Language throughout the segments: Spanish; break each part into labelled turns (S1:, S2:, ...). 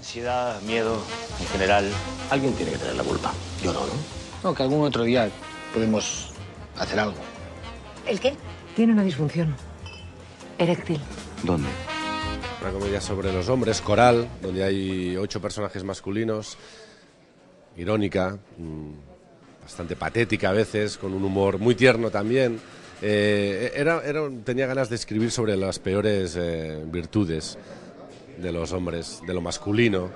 S1: Ansiedad, miedo, en general. Alguien tiene que tener la culpa. Yo no, ¿no? No, que
S2: algún otro día podemos
S1: hacer algo. ¿El qué? Tiene una disfunción.
S3: Eréctil.
S2: ¿Dónde? Una comedia sobre los hombres, coral, donde hay ocho personajes masculinos. Irónica, mm, bastante patética a veces, con un humor muy tierno también. Eh, era, tenía ganas de escribir sobre las peores eh, virtudes de los hombres, de lo masculino.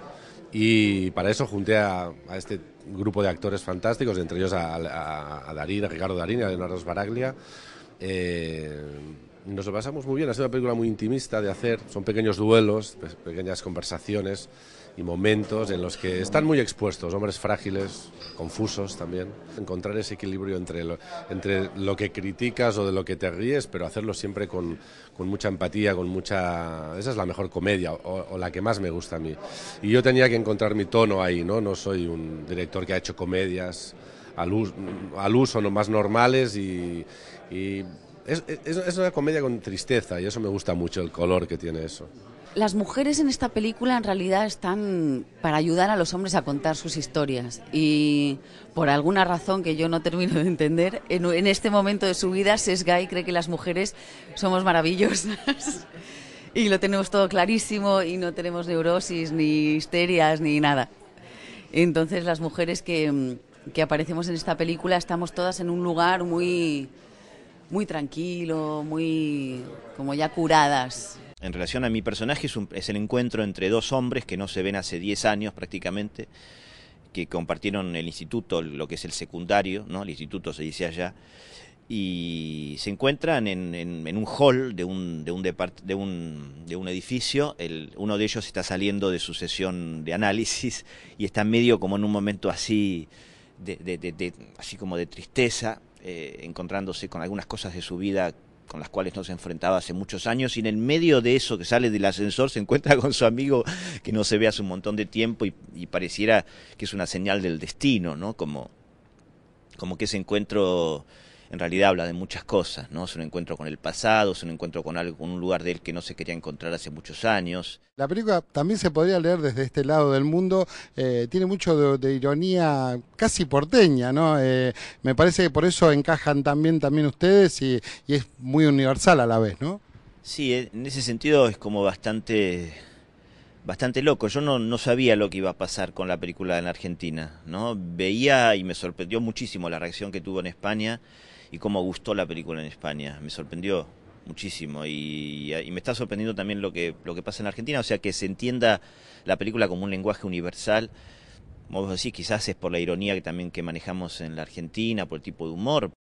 S2: Y para eso junté a, este grupo de actores fantásticos, entre ellos a, a, Ricardo Darín y a Leonardo Sbaraglia. Eh, nos lo pasamos muy bien, ha sido una película muy intimista de hacer, son pequeños duelos, pequeñas conversaciones y momentos en los que están muy expuestos, hombres frágiles, confusos también. Encontrar ese equilibrio entre lo, entre lo que criticas o de lo que te ríes, pero hacerlo siempre con, mucha empatía, con mucha... Esa es la mejor comedia o, la que más me gusta a mí. Y yo tenía que encontrar mi tono ahí, ¿no? No soy un director que ha hecho comedias al, uso, al uso no, más normales y, es una comedia con tristeza y eso me gusta mucho, el color que tiene eso
S3: las mujeres en esta película en realidad están para ayudar a los hombres a contar sus historias y por alguna razón que yo no termino de entender, en, este momento de su vida Sesgay cree que las mujeres somos maravillosas y lo tenemos todo clarísimo y no tenemos neurosis ni histerias ni nada. Entonces las mujeres que, que aparecemos en esta película estamos todas en un lugar muy, muy tranquilo, muy como ya curadas
S1: en relación a mi personaje es, el encuentro entre dos hombres que no se ven hace 10 años prácticamente, que compartieron el instituto, lo que es el secundario, ¿no? el instituto se dice allá, y se encuentran en, un hall de un, de un, de un, edificio, el, uno de ellos está saliendo de su sesión de análisis y está medio como en un momento así, de, así como de tristeza, eh, encontrándose con algunas cosas de su vida con las cuales no se enfrentaba hace muchos años, y en el medio de eso que sale del ascensor se encuentra con su amigo que no se ve hace un montón de tiempo y, y pareciera que es una señal del destino, ¿no? Como, como que ese encuentro en realidad habla de muchas cosas, ¿no? Es un encuentro con el pasado, es un encuentro con un lugar de él que no se quería encontrar hace muchos años.
S3: La película también se podría leer desde este lado del mundo, eh, tiene mucho de, ironía casi porteña, ¿no? Eh, me parece que por eso encajan también, también ustedes y, y es muy universal a la vez, ¿no?
S1: Sí, en ese sentido es como bastante bastante loco. Yo no, no, sabía lo que iba a pasar con la película en Argentina, ¿no? Veía y me sorprendió muchísimo la reacción que tuvo en España y cómo gustó la película en España. Me sorprendió muchísimo y, me está sorprendiendo también lo que, lo que pasa en la Argentina, o sea, que se entienda la película como un lenguaje universal. Como vos decís, quizás es por la ironía que también que manejamos en la Argentina, por el tipo de humor,